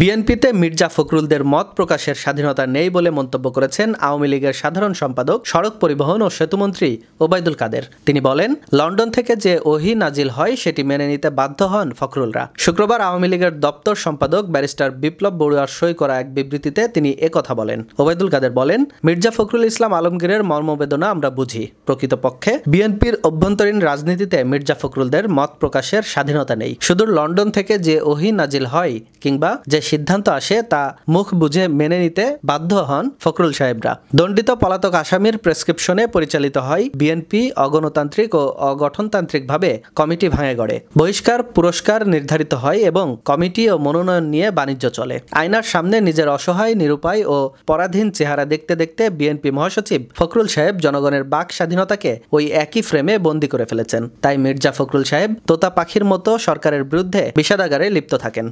বিএনপিতে মির্জা ফখরুলদের মত প্রকাশের স্বাধীনতা নেই বলে মন্তব্য করেছেন আওয়ামী লীগের সাধারণ সম্পাদক সড়ক পরিবহন ও সেতুমন্ত্রী ওবায়দুল কাদের তিনি বলেন লন্ডন থেকে যে ওহি নাজিল হয় সেটি মেনে নিতে বাধ্য হন ফখরুলরা শুক্রবার আওয়ামী লীগের দপ্তর সম্পাদক ব্যারিস্টার বিপ্লব বড়ুয়ার সই করা এক বিবৃতিতে তিনি একথা বলেন ওবায়দুল কাদের বলেন মির্জা ফখরুল ইসলাম আলমগীরের মর্মবেদনা আমরা বুঝি প্রকৃতপক্ষে বিএনপির অভ্যন্তরীণ রাজনীতিতে মির্জা ফখরুলদের মত প্রকাশের স্বাধীনতা নেই শুধু লন্ডন থেকে যে ওহি নাজিল হয় কিংবা যে সিদ্ধান্ত আসে তা মুখ বুঝে মেনে নিতে বাধ্য হন ফখরুল সাহেবরা দণ্ডিত পলাতক আসামির প্রেসক্রিপশনে পরিচালিত হয় বিএনপি অগণতান্ত্রিক ও অগঠনতান্ত্রিকভাবে কমিটি ভাঙে গড়ে বহিষ্কার পুরস্কার নির্ধারিত হয় এবং কমিটি ও মনোনয়ন নিয়ে বাণিজ্য চলে আয়নার সামনে নিজের অসহায় নিরুপায় ও পরাধীন চেহারা দেখতে দেখতে বিএনপি মহাসচিব ফখরুল সাহেব জনগণের বাক স্বাধীনতাকে ওই একই ফ্রেমে বন্দি করে ফেলেছেন তাই মির্জা ফখরুল সাহেব তোতা পাখির মতো সরকারের বিরুদ্ধে বিষাদাগারে লিপ্ত থাকেন